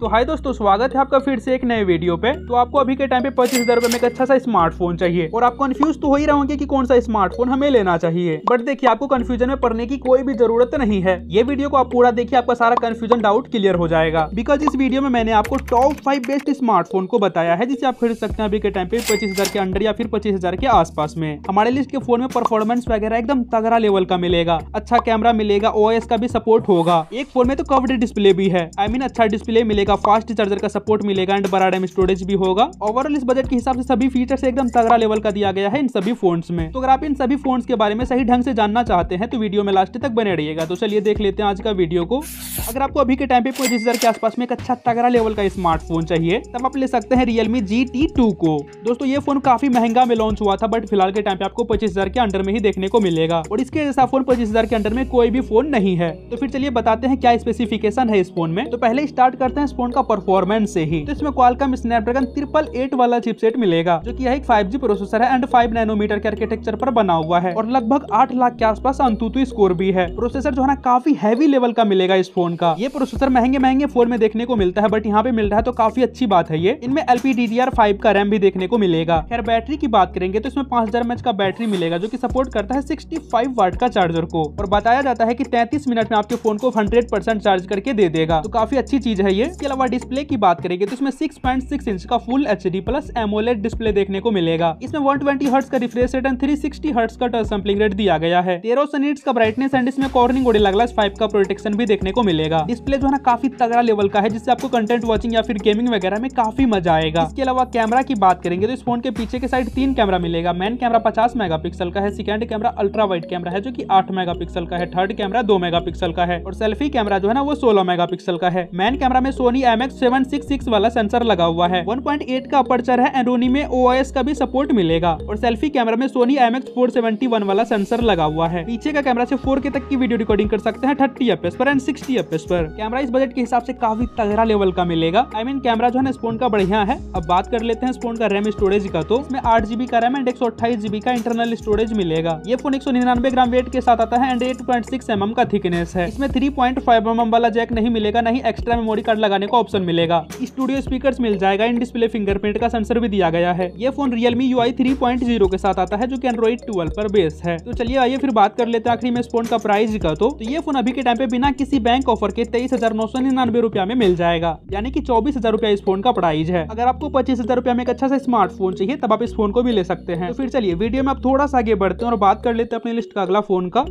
तो हाय दोस्तों स्वागत है आपका फिर से एक नए वीडियो पे तो आपको अभी के टाइम पे पच्चीस हजार रुपए में एक अच्छा सा स्मार्टफोन चाहिए और आप कंफ्यूज तो हो ही रहोगे कि कौन सा स्मार्टफोन हमें लेना चाहिए बट देखिए आपको कंफ्यूजन में पड़ने की कोई भी जरूरत नहीं है ये वीडियो को आप पूरा देखिए आपका सारा कन्फ्यूजन डाउट क्लियर हो जाएगा बिकॉज इस वीडियो में मैंने आपको टॉप फाइव बेस्ट स्मार्टफोन को बताया है जिसे आप खरीद सकते हैं अभी के टाइम पे पच्चीस के अंडर या फिर पच्चीस के आस में हमारे लिस्ट के फोन में परफॉर्मेंस वगैरह एकदम तगड़ा लेवल का मिलेगा अच्छा कैमरा मिलेगा ओ का भी सपोर्ट होगा एक फोन में तो कवर्ड डिस्प्ले भी है आई मीन अच्छा डिस्प्ले मिलेगा मिलेगा फास्ट चार्जर का सपोर्ट मिलेगा एंड बड़ा रैम स्टोरेज भी होगा ओवरऑल इस बजट के हिसाब से सभी फीचर्स एकदम तगड़ा लेवल का दिया गया है इन सभी फोन में तो अगर आप इन सभी फोन के बारे में सही ढंग से जानना चाहते हैं तो वीडियो में लास्ट तक बने रहिएगा तो चलिए देख लेते हैं आज का वीडियो को अगर आपको अभी के टाइम पे पच्चीस हजार के आसपास में एक अच्छा तगड़ा लेवल का स्मार्टफोन चाहिए तब आप ले सकते हैं रियलमी जी टी टू को दोस्तों ये फोन काफी महंगा में लॉन्च हुआ था बट फिलहाल के टाइम पे आपको पच्चीस हजार के अंडर में ही देखने को मिलेगा और इसके जैसा फोन पच्चीस हजार के अंडर में कोई भी फोन नहीं है तो फिर चलिए बताते हैं क्या स्पेसिफिकेशन है इस फोन में तो पहले स्टार्ट करते हैं फोन का परफॉर्मेंस से ही तो इसमें स्नैप स्नैपड्रैगन ट्रिपल एट वाला चिपसेट मिलेगा जो यह एक 5G प्रोसेसर है एंड 5 नैनोमीटर के आर्किटेक्चर पर बना हुआ है और लगभग आठ लाख के आसपास अंतुतु स्कोर भी है प्रोसेसर जो है ना काफी हैवी लेवल का मिलेगा इस फोन का ये प्रोसेसर महंगे महंगे फोन में देखने को मिलता है बट यहाँ पे मिल रहा है तो काफी अच्छी बात है ये इनमें एल पी का रैम भी देखने को मिलेगा खैर बैटरी की बात करेंगे तो इसमें पांच हजार का बैटरी मिलेगा जो की सपोर्ट करता है सिक्सटी वाट का चार्जर को और बताया जाता है की तैतीस मिनट में आपके फोन को हंड्रेड चार्ज करके दे देगा तो काफी अच्छी चीज है ये अलावा डिस्प्ले की बात करेंगे तो इसमें 6.6 इंच का full H D plus AMOLED display देखने को मिलेगा इसमें 120 ट्वेंटी हर्ट्स का रिफ्रेश रेट एंड 360 हर्ट्स का टच रेट दिया गया है तेरह सौ नीट्स का ब्राइटनेस एंड इसमें कॉर्निंग ओडिला ग्लास फाइव का प्रोटेक्शन भी देखने को मिलेगा डिस्प्ले जो है ना काफी तगड़ा लेवल का है जिससे आपको कंटेंट वॉचिंग या फिर गेमिंग वगैरह में काफी मजा आएगा इसके अलावा कैमरा की बात करेंगे तो इस फोन के पीछे के साइड तीन कैमरा मिलेगा मेन कैमरा पचास मेगा का है second camera ultra wide camera है जो की आठ मेगा का है थर्ड कैमरा दो मेगा का है और सेल्फी कैमरा जो है ना वो सोलह मेगा का है मेन कैमरा में Sony Sony M X seven six six वाला सेंसर लगा हुआ है वन पॉइंट एट का अपर्चर है एंड्रोनी में ओ का भी सपोर्ट मिलेगा और सेल्फी कैमरा में Sony M X four seventy one वाला सेंसर लगा हुआ है पीछे का कैमरा से फोर के तक की वीडियो रिकॉर्डिंग कर सकते हैं थर्टी एफ पर एंड सिक्सटी एफ पर कैमरा इस बजट के हिसाब से काफी तगड़ा लेवल का मिलेगा I I mean mean, camera जो है स्पोन का बढ़िया है अब बात कर लेते हैं स्पोन का रैम स्टोरेज का तो इसमें आठ जीबी का रैम एंड एक सौ जीबी का इंटरनल स्टोरेज मिलेगा ये फोन एक सौ निन्यानवे ग्राम वेट के साथ आता है and eight point six M M का थिकनेस है इसमें three point five M M वाला जैक नहीं मिलेगा नहीं एक्स्ट्रा मेमोरी कार्ड लगाने का ऑप्शन मिलेगा स्टूडियो स्पीकर मिल जाएगा इन डिस्प्ले फिंगरप्रिंट का सेंसर भी दिया गया है ये phone Realme U I three point zero के साथ आता है जो की एंड्रॉइड ट्वेल्व पर बेस है तो चलिए आइए फिर बात कर लेते हैं आखिरी में इस फोन का प्राइस का तो, तो ये फोन अभी के टाइम पे बिना किसी बैंक ऑफर के तेईस हजार नौ सौ निन्यानवे रुपया में मिल जाएगा यानी कि चौबीस हजार रुपया इस फोन का प्राइस है अगर आपको पच्चीस हजार रुपया में एक अच्छा सा स्मार्टफोन चाहिए तब आप इस फोन को भी ले सकते हैं तो फिर चलिए वीडियो में आप थोड़ा सा आगे बढ़ते हैं और बात कर लेते हैं अपने लिस्ट का अगला फोन का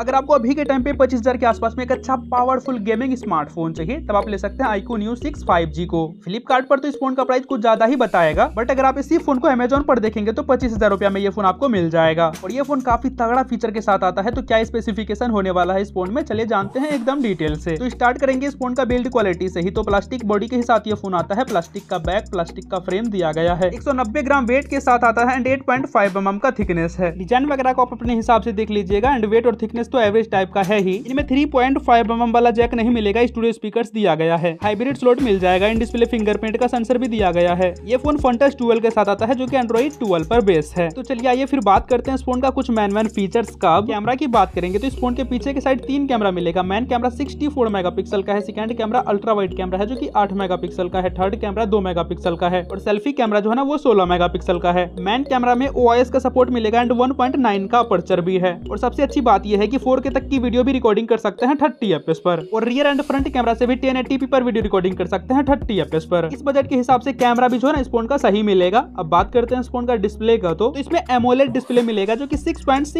अगर आपको अभी के टाइम पे 25,000 के आसपास में एक अच्छा पावरफुल गेमिंग स्मार्टफोन चाहिए तब आप ले सकते हैं iQOO Neo six five G को फ्लिपकार्ट पर तो इस फोन का प्राइस कुछ ज्यादा ही बताएगा बट अगर आप इसी फोन को अमेजोन पर देखेंगे तो पच्चीस हजार रुपया में ये फोन आपको मिल जाएगा और ये फोन काफी तगड़ा फीचर के साथ आता है तो क्या स्पेसिफिकेशन होने वाला है इस फोन में चले जानते हैं एकदम डिटेल से तो स्टार्ट करेंगे इस फोन का बिल्ड क्वालिटी से ही तो प्लास्टिक बॉडी के साथ ये फोन आता है प्लास्टिक का बैक प्लास्टिक का फ्रेम दिया गया है एक ग्राम वेट के साथ आता है and eight point five M का थिकनेस है डिजाइन वगैरह को आप अपने हिसाब से देख लीजिएगा एंड वेट और थिकनेस थिकनेस तो एवरेज टाइप का है ही इनमें थ्री पॉइंट फाइव एम वाला जैक नहीं मिलेगा स्टूडियो स्पीकर दिया गया है हाइब्रिड स्लोट मिल जाएगा इन डिस्प्ले फिंगरप्रिंट का सेंसर भी दिया गया है ये फोन फंटस टूवेल्व के साथ आता है जो की एंड्रॉइड ट्वेल्व पर बेस है तो चलिए आइए फिर बात करते हैं इस फोन का कुछ मैन मैन फीचर का कैमरा की बात करेंगे तो इस फोन के पीछे के साइड तीन कैमरा मिलेगा main camera sixty four megapixel का है second camera ultra wide camera है जो की आठ मेगापिक्सल का है थर्ड कैमरा दो मेगापिक्सल का है और सेल्फी कैमरा जो है ना वो सोलह मेगापिक्सल का है मैन कैमरा में ओ का सपोर्ट मिलेगा एंड वन का अपर्चर भी है और सबसे अच्छी बात यह है कि फोर तक की वीडियो भी रिकॉर्डिंग कर सकते हैं थर्टी एफ पर और रियर एंड फ्रंट कैमरा से भी टेन पर वीडियो रिकॉर्डिंग कर सकते हैं थर्टी एफ पर इस बजट के हिसाब से कैमरा भी जो है ना इस फोन का सही मिलेगा अब बात करते हैं इस फोन का डिस्प्ले का तो, तो इसमें एमोलेट डिस्प्ले मिलेगा जो की सिक्स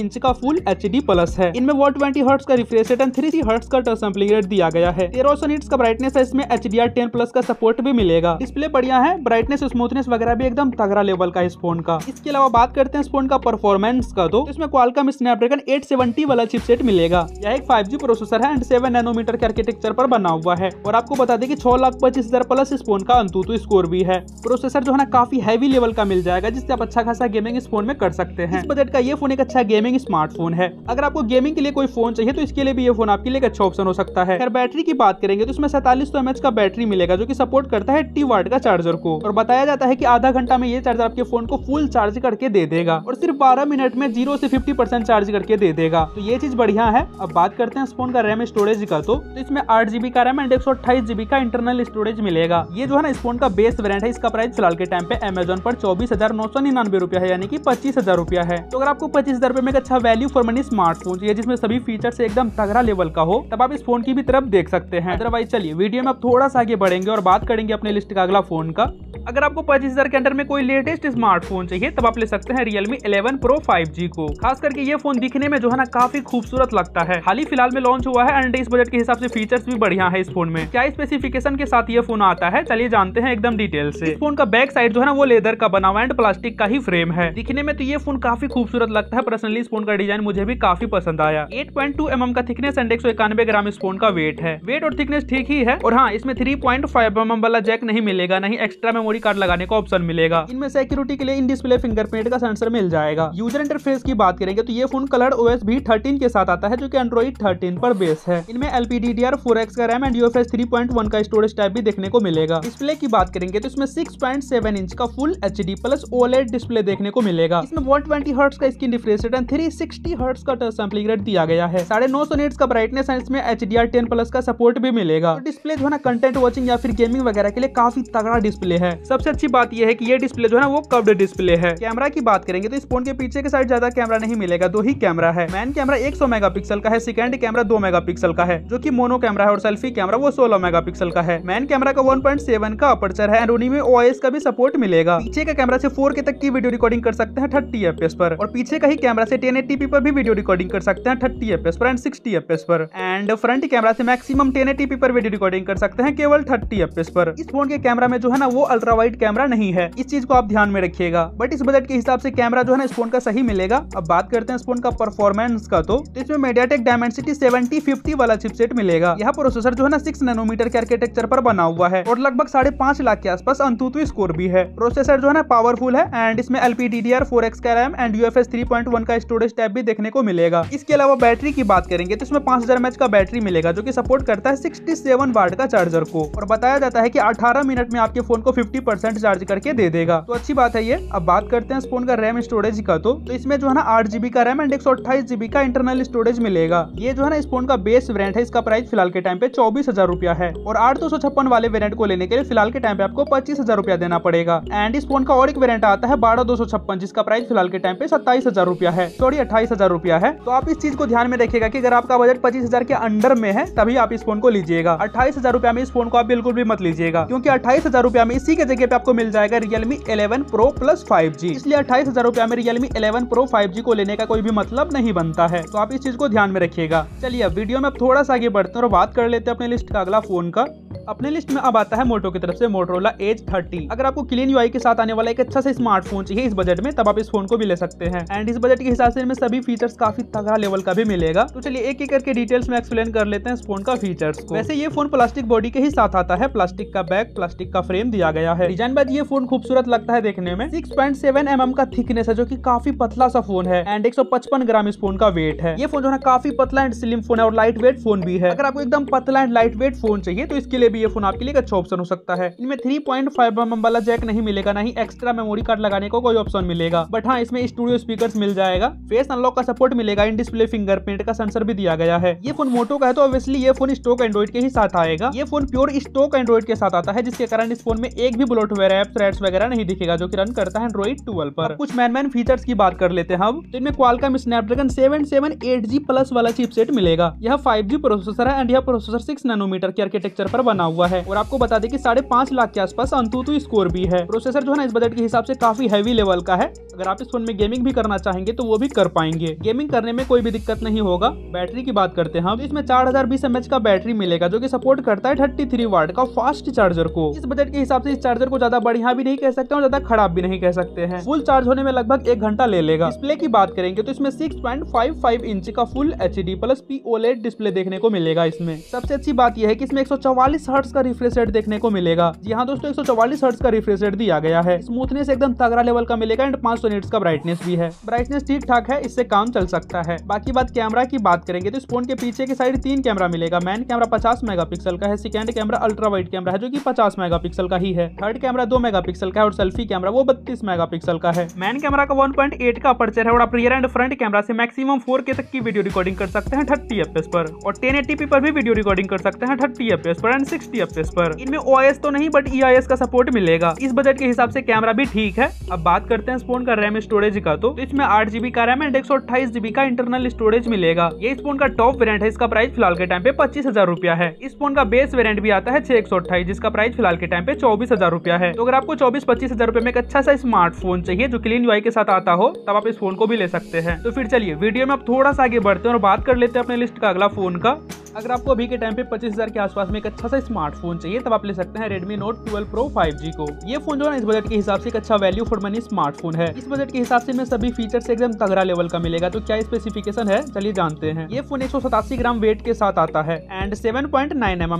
इंच का फुल एच प्लस है इनमें वो ट्वेंटी हर्ट्स का refresh rate and three hertz का टच सैम्पलिंग रेट दिया गया है तेरह सौ का ब्राइटनेस है इसमें एच डी प्लस का सपोर्ट भी मिलेगा डिस्प्ले बढ़िया है ब्राइटनेस स्मूथनेस वगैरह भी एकदम तगड़ा लेवल का इस फोन का इसके अलावा बात करते हैं इस फोन का परफॉर्मेंस का तो इसमें क्वालकम स्नैपड्रैगन एट एफ वाला चिपसेट मिलेगा यह एक फाइव प्रोसेसर है एंड सेवन नैनोमीटर के आर्किटेक्चर पर बना हुआ है और आपको बता दें कि छह लाख पच्चीस हजार प्लस इस फोन का अंतुतु स्कोर भी है प्रोसेसर जो है ना काफी हैवी लेवल का मिल जाएगा जिससे आप अच्छा खासा गेमिंग इस फोन में कर सकते हैं इस बजट का ये फोन एक अच्छा गेमिंग स्मार्टफोन है अगर आपको गेमिंग के लिए कोई फोन चाहिए तो इसके लिए भी ये फोन आपके लिए एक अच्छा ऑप्शन हो सकता है अगर बैटरी की बात करेंगे तो इसमें सैतालीस सौ का बैटरी मिलेगा जो की सपोर्ट करता है टी वार्ड का चार्जर को और बताया जाता है की आधा घंटा में ये चार्जर आपके फोन को फुल चार्ज करके दे देगा और सिर्फ बारह मिनट में जीरो से फिफ्टी चार्ज करके दे देगा तो ये चीज़ बढ़िया है अब बात करते हैं इस फोन का रैम स्टोरेज का तो, तो इसमें आठ जीबी का रैम एंड एक सौ जीबी का इंटरनल स्टोरेज मिलेगा ये जो है ना इस फोन का बेस्ट ब्रांड है इसका प्राइस फिलहाल के टाइम पे अमेजोन पर चौबीस हजार नौ सौ निन्यानवे रुपया है यानी कि पच्चीस हजार रुपया है तो अगर आपको पच्चीस हजार रुपए में एक अच्छा वैल्यू फॉर मनी स्मार्टफोन चाहिए जिसमें सभी फीचर एकदम तगड़ा लेवल का हो तब आप इस फोन की भी तरफ देख सकते हैं अदरवाइज चलिए वीडियो में आप थोड़ा सा आगे बढ़ेंगे और बात करेंगे अपने लिस्ट का अगला फोन का अगर आपको पच्चीस हजार के अंडर में कोई लेटेस्ट स्मार्टफोन चाहिए तब आप ले सकते हैं रियलमी इलेवन प्रो जी को खास करके ये फोन दिखने में जो है ना काफी खूबसूरत लगता है हाल ही फिलहाल में लॉन्च हुआ है एंड इस बजट के हिसाब से फीचर्स भी बढ़िया है इस फोन में क्या स्पेसिफिकेशन के साथ ये फोन आता है चलिए जानते हैं एकदम डिटेल से इस फोन का बैक साइड जो है ना वो लेदर का बना हुआ एंड प्लास्टिक का ही फ्रेम है दिखने में तो ये फोन काफी खूबसूरत लगता है पर्सनली इस फोन का डिजाइन मुझे भी काफी पसंद आया एट पॉइंट टू एम का थिकनेस एंड एक सौ इक्यानवे ग्राम इस फोन का वेट है वेट और थिकनेस ठीक ही है और हाँ इसमें थ्री पॉइंट फाइव एम वाला जैक नहीं मिलेगा नहीं एक्स्ट्रा मेमोरी कार्ड लगाने का ऑप्शन मिलेगा इनमें सिक्योरिटी के लिए इन डिस्प्ले फिंगरप्रिंट का सेंसर मिल जाएगा यूजर इंटरफेस की बात करेंगे तो ये फोन कलर ओएस भी थर्टीन के साथ आता है जो कि एंड्रॉइड थर्टीन पर बेस है इनमें L P D D R four X का RAM and UFS three point one का स्टोरेज टाइप भी देखने को मिलेगा डिस्प्ले की बात करेंगे तो इसमें सिक्स पॉइंट सेवन इंच का full H D plus OLED display देखने को मिलेगा इसमें वन ट्वेंटी हर्ट्स का screen refresh rate and three sixty hertz का टच सैम्पलिंग रेट दिया गया है साढ़े नौ सौ नेट्स का ब्राइटनेस है इसमें H D R ten plus का सपोर्ट भी मिलेगा डिस्प्ले तो जो है ना कंटेंट वॉचिंग या फिर गेमिंग वगैरह के लिए काफी तगड़ा डिस्प्ले है सबसे अच्छी बात यह है की ये डिस्प्ले जो है ना वो कब्ड डिस्प्ले है कैमरा की बात करेंगे तो इस फोन के पीछे के साइड ज्यादा कैमरा नहीं मिलेगा दो ही कैमरा है मैं प्राइम कैमरा 100 मेगापिक्सल का है सेकेंड कैमरा 2 मेगापिक्सल का है जो कि मोनो कैमरा है और सेल्फी कैमरा वो 16 मेगापिक्सल का है मैन कैमरा का 1.7 का अपर्चर है एंड उन्हीं में ओएस का भी सपोर्ट मिलेगा पीछे का कैमरा से 4K तक की वीडियो रिकॉर्डिंग कर सकते हैं एफ एस पर और पीछे का ही कैमरा से 1080p पर भी वीडियो रिकॉर्डिंग कर सकते हैं एफ एस पर एंड एफ एस पर एंड फ्रंट कैमरा से मैक्सिमम 1080p पर वीडियो रिकॉर्डिंग कर सकते हैं केवल एफ एस पर इस फोन के कैमरा में जो है ना वो अल्ट्रा वाइड कैमरा नहीं है इस चीज को आप ध्यान में रखिएगा बट इस बजट के हिसाब से कैमरा जो है ना इस फोन का सही मिलेगा अब बात करते हैं इस फोन का परफॉर्मेंस वेरिएशन का तो इसमें मेडियाटेक डायमेंसिटी सेवेंटी फिफ्टी वाला चिपसेट मिलेगा यह प्रोसेसर जो है ना सिक्स नैनोमीटर के आर्किटेक्चर पर बना हुआ है और लगभग साढ़े पांच लाख के आसपास अंतुत्व स्कोर भी है प्रोसेसर जो है ना पावरफुल है एंड इसमें L P D D R four X का RAM and U F S three point one का स्टोरेज टैप भी देखने को मिलेगा इसके अलावा बैटरी की बात करेंगे तो इसमें पांच हजार एमएच का बैटरी मिलेगा जो की सपोर्ट करता है सिक्सटी सेवन वाट का चार्जर को और बताया जाता है की अठारह मिनट में आपके फोन को फिफ्टी परसेंट चार्ज करके दे देगा तो अच्छी बात है ये अब बात करते हैं इस फोन का रैम स्टोरेज का तो, तो इसमें जो है ना आठ जीबी का रैम एंड एक सौ अट्ठाईस जीबी जीबी का इंटरनल स्टोरेज मिलेगा ये जो है ना इस फोन का बेस वेरियंट है इसका प्राइस फिलहाल के टाइम पे चौबीस हजार रुपया है और आठ दो सौ छप्पन वाले वेरियंट को लेने के लिए फिलहाल के टाइम पे आपको पच्चीस हजार रुपया देना पड़ेगा एंड इस फोन का और एक वेरियंट आता है बारह दो सौ छप्पन जिसका प्राइस फिलहाल के टाइम पे सत्ताईस हजार रुपया है सॉरी अट्ठाईस हजार रुपया है तो आप इस चीज को ध्यान में रखिएगा की अगर आपका बजट पच्चीस हजार के अंडर में है तभी आप इस फोन को लीजिएगा अट्ठाईस हजार रुपया में इस फोन को आप बिल्कुल भी मत लीजिएगा क्योंकि अट्ठाईस हजार रुपया में इसी के जगह पे आपको मिल जाएगा Realme eleven pro plus five इसलिए अट्ठाईस हजार रुपया में रियलमी इलेवन प्रो फाइव को लेने का कोई भी मतलब नहीं बनता बनता है तो आप इस चीज को ध्यान में रखिएगा चलिए अब वीडियो में अब थोड़ा सा आगे बढ़ते हैं और बात कर लेते हैं अपने लिस्ट का अगला फोन का अपने लिस्ट में अब आता है मोटो की तरफ से मोटरोला एज थर्टी अगर आपको क्लीन यूआई के साथ आने वाला एक अच्छा सा स्मार्टफोन चाहिए इस बजट में तब आप इस फोन को भी ले सकते हैं एंड इस बजट के हिसाब से इनमें सभी फीचर्स काफी तगड़ा लेवल का भी मिलेगा तो चलिए एक एक करके डिटेल्स में एक्सप्लेन कर लेते हैं इस फोन का फीचर्स को वैसे ये फोन प्लास्टिक बॉडी के ही साथ आता है प्लास्टिक का बैग प्लास्टिक का फ्रेम दिया गया है डिजाइन बाद ये फोन खूबसूरत लगता है देखने में six point seven M M का थिकनेस है जो की काफी पतला सा फोन है एंड एक सौ पचपन ग्राम इस फोन का का वेट है ये फोन जो है काफी पतला एंड स्लिम फोन है और लाइट वेट फोन भी है अगर आपको एकदम पतला एंड लाइट वेट फोन चाहिए तो इसके लिए भी ये फोन आपके लिए अच्छा ऑप्शन हो सकता है इनमें थ्री पॉइंट mm वाला जैक नहीं मिलेगा ना ही एक्स्ट्रा मेमोरी कार्ड लगाने को कोई ऑप्शन मिलेगा बट हाँ इसमें स्टूडियो स्पीकर मिल जाएगा फेस अनलॉक का सपोर्ट मिलेगा इन डिस्प्ले फिंगरप्रिंट का सेंसर भी दिया गया है ये फोन मोटो का है तो ऑब्वियसली ये फोन स्टोक एंड्रॉइड के ही साथ आएगा ये फोन प्योर स्टोक एंड्रॉइड के साथ आता है जिसके कारण इस फोन में एक भी बुलोटवेयर ऐप थ्रेड्स वगैरह नहीं दिखेगा जो कि रन करता है एंड्रॉइड ट्वेल्व पर कुछ मैन मैन फीचर्स की बात कर लेते हैं हम तो इनमें Qualcomm Snapdragon seven seven eight G plus वाला चिपसेट मिलेगा यह फाइव जी प्रोसेसर है एंड यह प्रोसेसर सिक्स नैनोमीटर के आर्किटेक्चर पर बना हुआ है और आपको बता दें कि साढ़े पांच लाख के आसपास अंतुतु स्कोर भी है प्रोसेसर जो है ना इस बजट के हिसाब से काफी हैवी लेवल का है अगर आप इस फोन में गेमिंग भी करना चाहेंगे तो वो भी कर पाएंगे गेमिंग करने में कोई भी दिक्कत नहीं होगा बैटरी की बात करते हैं तो इसमें चार हजार बीस का बैटरी मिलेगा जो की सपोर्ट करता है थर्टी थ्री का फास्ट चार्जर को इस बजट के हिसाब से इस चार्जर को ज्यादा बढ़िया भी नहीं कह सकते और ज्यादा खराब भी नहीं कह सकते हैं फुल चार्ज होने में लगभग एक घंटा ले लेगा डिस्प्ले की बात करेंगे तो इसमें सिक्स पॉइंट फाइव 1.55 इंच का full H D plus P OLED display देखने को मिलेगा इसमें सबसे अच्छी बात यह है कि इसमें 144 सौ का रिफ्रेश रेट देखने को मिलेगा जी हाँ दोस्तों 144 सौ का रिफ्रेश रेट दिया गया है स्मूथनेस एकदम तगड़ा लेवल का मिलेगा एंड पांच सौ का ब्राइटनेस भी है ब्राइटनेस ठीक ठाक है इससे काम चल सकता है बाकी बात कैमरा की बात करेंगे तो इस फोन के पीछे की साइड तीन कैमरा मिलेगा मैन कैमरा पचास मेगा का है second camera ultra wide camera है जो की पचास मेगा का ही है थर्ड कैमरा दो मेगा का है और सेल्फी कैमरा वो बत्तीस मेगा का है मैन कैमरा का वन का अपर्चर है और अपर एंड फ्रंट कैमरा से मैक्सिमम हम 4K तक की वीडियो रिकॉर्डिंग कर सकते हैं 30 fps पर और 1080p पर भी वीडियो रिकॉर्डिंग कर सकते हैं 30 fps पर एंड 60 fps पर इनमें OIS तो नहीं बट EIS का सपोर्ट मिलेगा इस बजट के हिसाब से कैमरा भी ठीक है अब बात करते हैं इस फोन का रैम स्टोरेज का तो इसमें आठ जीबी का रैम एंड एक जीबी का इंटरनल स्टोरेज मिलेगा ये इस फोन का टॉप वेरियंट है इसका प्राइस फिलहाल के टाइम पे पच्चीस हजार रुपया है इस फोन का बेस वेरियंट भी आता है छह एक सौ अट्ठाईस जिसका प्राइस फिलहाल के टाइम पे चौबीस हजार रुपया है तो अगर आपको चौबीस पच्चीस हजार रुपए में एक अच्छा सा स्मार्टफोन चाहिए जो क्लीन यूआई के साथ आता हो तब आप इस फोन को भी ले सकते हैं तो फिर चलिए वीडियो में आप थोड़ा सा आगे बढ़ते हैं और बात कर लेते हैं अपने लिस्ट का अगला फोन का अगर आपको अभी के टाइम पे 25,000 के आसपास में एक अच्छा सा स्मार्टफोन चाहिए तब आप ले सकते हैं Redmi Note 12 Pro 5G को ये फोन जो है इस बजट के हिसाब से एक अच्छा वैल्यू फॉर मनी स्मार्टफोन है इस बजट के हिसाब से मैं सभी फीचर एकदम तगड़ा लेवल का मिलेगा तो क्या स्पेसिफिकेशन है चलिए जानते हैं ये फोन एक ग्राम वेट के साथ आता है एंड सेवन पॉइंट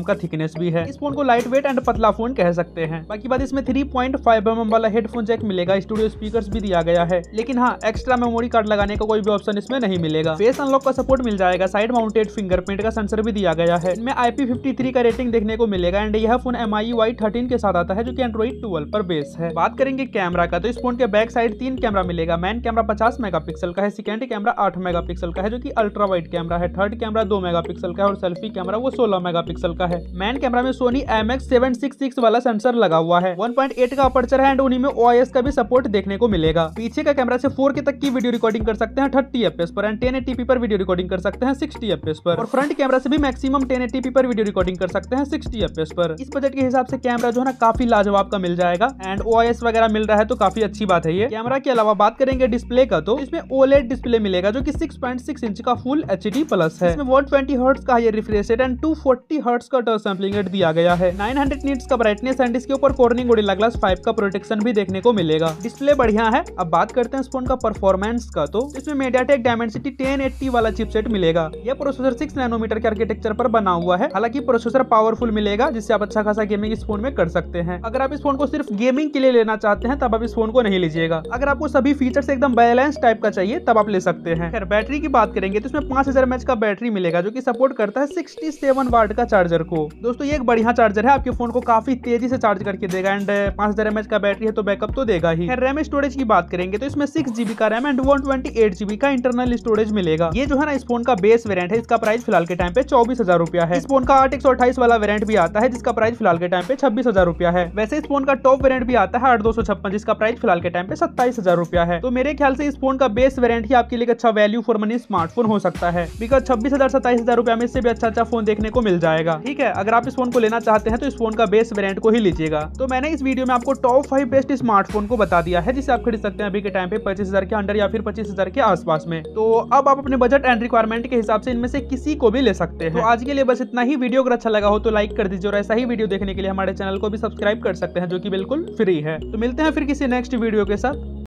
का थिकनेस भी है इस फोन को लाइट वेट एंड पतला फोन कह सकते हैं बाकी बात इसमें थ्री पॉइंट फाइव एम वाला हेडफोन जैक मिलेगा स्टूडियो स्पीकर भी दिया गया है लेकिन हाँ एक्स्ट्रा मेमोरी कार्ड लगाने का कोई भी ऑप्शन इसमें नहीं मिलेगा फेस अनलॉक का सपोर्ट मिल जाएगा साइड माउंटेड फिंगरप्रिंट का सेंसर भी दिया गया है इनमें IP53 का रेटिंग देखने को मिलेगा एंड यह phone M I Y thirteen के साथ आता है जो कि एंड्रॉइड 12 पर बेस है बात करेंगे कैमरा का तो इस फोन के बैक साइड तीन कैमरा मिलेगा मैन कैमरा पचास मेगापिक्सल का है सेकेंड कैमरा 8 मेगापिक्सल का है जो की अल्ट्रा वाइड कैमरा है थर्ड कैमरा दो मेगापिक्सल का है और सेल्फी कैमरा वो सोलह मेगापिक्सल का है मैन कैमरा में Sony M X seven six six वाला सेंसर लगा हुआ है एट का अपर्चर है एंड उन्हीं में ओ का भी सपोर्ट देखने को मिलेगा पीछे का कैमरा से के तक की वीडियो रिकॉर्डिंग कर सकते हैं थर्टी एफ पर एंड टेन पर वीडियो रिकॉर्डिंग कर सकते हैं सिक्सटी एफ पर और फ्रंट कैमरा से भी मैक्सिमम टेन पर वीडियो रिकॉर्डिंग कर सकते हैं सिक्सटी एफ पर इस बजट के हिसाब से कैमरा जो है ना काफी लाजवाब का मिल जाएगा एंड ओ वगैरह मिल रहा है तो काफी अच्छी बात है ये कैमरा के अलावा बात करेंगे डिस्प्ले का तो इसमें ओलेट डिस्प्ले e मिलेगा जो की सिक्स पॉइंट सिक्स इंच का फुल एच डी प्लस है वन ट्वेंटी हर्ट्स का ये refresh rate and two forty hertz का टर्स सैम्पलिंग रेट दिया गया है नाइन हंड्रेड नीट्स का ब्राइटनेस एंड इसके ऊपर कॉर्निंग गोडिला ग्लास फाइव का प्रोटेक्शन भी देखने को मिलेगा डिस्प्ले बढ़िया है अब बात करते हैं इस फोन का परफॉर्मेंस का तो इसमें मीडिया टेक डायमेंसिटी टेन वाला चिपसेट मिलेगा यह प्रोसेसर सिक्स नैनोमीटर के आर्किटेक्चर पर बना हुआ है हालांकि प्रोसेसर पावरफुल मिलेगा जिससे आप अच्छा खासा गेमिंग इस फोन में कर सकते हैं अगर आप इस फोन को सिर्फ गेमिंग के लिए लेना चाहते हैं तब आप इस फोन को नहीं लीजिएगा अगर आपको सभी फीचर्स एकदम बैलेंस टाइप का चाहिए तब आप ले सकते हैं अगर बैटरी की बात करेंगे तो इसमें पांच हजार का बैटरी मिलेगा जो की सपोर्ट करता है सिक्सटी सेवन का चार्जर को दोस्तों एक बढ़िया चार्जर है आपके फोन को काफी तेजी से चार्ज करके देगा एंड पांच हजार का बैटरी है तो बैकअप तो देगा ही रैम स्टोरेज की बात करेंगे तो इसमें सिक्स जीबी का RAM and one twenty eight GB का इंटरनल स्टोरेज मिलेगा ये जो है ना इस फोन का बेस वेरियंट है इसका प्राइस फिलहाल के टाइम पे चौबीस हजार रुपया है इस फोन का आठ एक सौ अट्ठाईस वाला वेरियंट भी आता है जिसका प्राइस फिलहाल के टाइम पे छब्बीस हजार रुपया है वैसे इस फोन का टॉप वेरियंट भी आता है आठ दो सौ छप्पन जिसका प्राइस फिलहाल के टाइम पे सत्ताईस हजार रुपया है तो मेरे ख्याल से इस फोन का बेस वेरियंट ही आपके लिए अच्छा वैल्यू फॉर मनी स्मार्टफोन हो सकता है बिकॉज छब्बीस हजार सत्ताईस हजार रुपया में इससे भी अच्छा अच्छा फोन देखने को मिल जाएगा ठीक है अगर आप इस फोन को लेना चाहते हैं तो इस फोन का बेस वेरियंट को ही लीजिएगा तो मैंने इस वीडियो में आपको टॉप फाइव बेस्ट स्मार्टफोन को बता दिया है जिसे आप खरीद सकते हैं अभी के टाइम पे पच्चीस हजार के अंडर या फिर पच्चीस हजार के आसपास में तो अब आप अपने बजट एंड रिक्वायरमेंट के हिसाब से इनमें से किसी को भी ले सकते सकते तो हैं तो आज के लिए बस इतना ही वीडियो अगर अच्छा लगा हो तो लाइक कर दीजिए और ऐसा ही वीडियो देखने के लिए हमारे चैनल को भी सब्सक्राइब कर सकते हैं जो कि बिल्कुल फ्री है तो मिलते हैं फिर किसी नेक्स्ट वीडियो के साथ